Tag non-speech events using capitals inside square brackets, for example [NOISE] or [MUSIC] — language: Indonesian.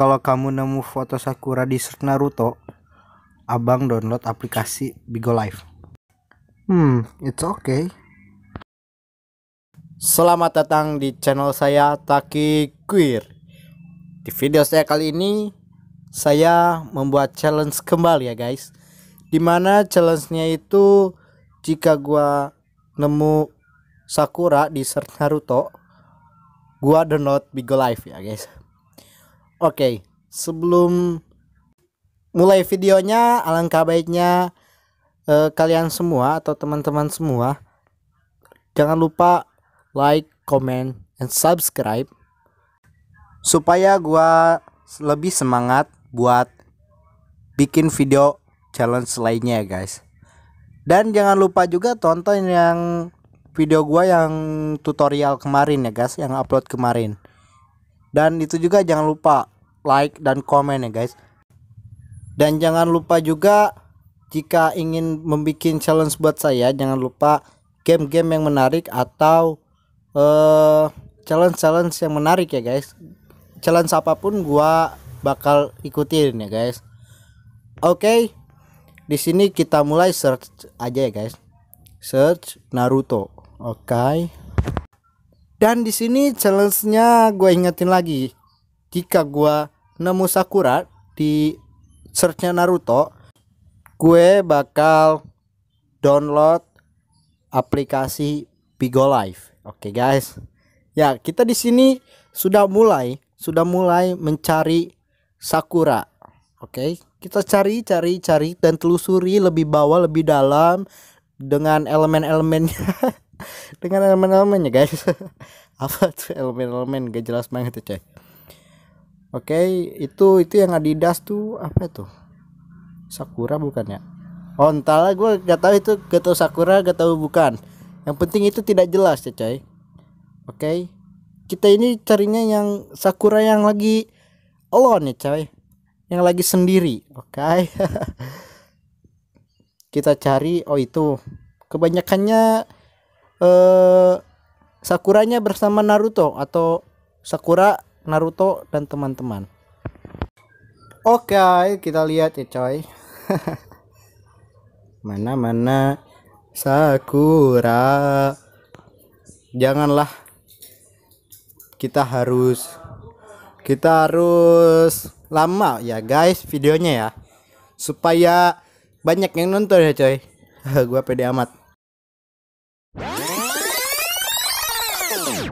kalau kamu nemu foto Sakura di search Naruto, abang download aplikasi Bigo Live. Hmm, it's okay. Selamat datang di channel saya Taki Queer. Di video saya kali ini, saya membuat challenge kembali ya guys. Dimana challenge-nya itu jika gua nemu Sakura di search Naruto, gua download Bigo Live ya guys. Oke, sebelum mulai videonya, alangkah baiknya eh, kalian semua atau teman-teman semua jangan lupa like, comment, and subscribe supaya gua lebih semangat buat bikin video challenge lainnya ya guys. Dan jangan lupa juga tonton yang video gua yang tutorial kemarin ya guys, yang upload kemarin dan itu juga jangan lupa like dan komen ya guys. Dan jangan lupa juga jika ingin membuat challenge buat saya jangan lupa game-game yang menarik atau challenge eh, challenge-challenge yang menarik ya guys. Challenge apapun gua bakal ikutin ya guys. Oke. Okay, di sini kita mulai search aja ya guys. Search Naruto. Oke. Okay. Dan di sini challenge-nya gue ingetin lagi. Jika gue nemu Sakura di search-nya Naruto, gue bakal download aplikasi Bigo Live. Oke okay, guys. Ya, kita di sini sudah mulai, sudah mulai mencari Sakura. Oke, okay? kita cari, cari, cari dan telusuri lebih bawah, lebih dalam dengan elemen-elemennya. [LAUGHS] dengan elemen-elemennya guys [LAUGHS] apa tuh elemen-elemen gak jelas banget tuh ya, coy oke itu itu yang Adidas tuh apa tuh? Sakura bukan ya oh entahlah gue gak tahu itu gak tahu Sakura gak tahu bukan yang penting itu tidak jelas ya coy oke kita ini carinya yang Sakura yang lagi alone ya coy yang lagi sendiri oke [LAUGHS] kita cari oh itu kebanyakannya eh Sakuranya bersama Naruto atau Sakura, Naruto dan teman-teman. Oke, okay, kita lihat ya, coy. [LAUGHS] Mana-mana Sakura. Janganlah kita harus kita harus lama ya, guys, videonya ya. Supaya banyak yang nonton ya, coy. [LAUGHS] Gua pede amat. you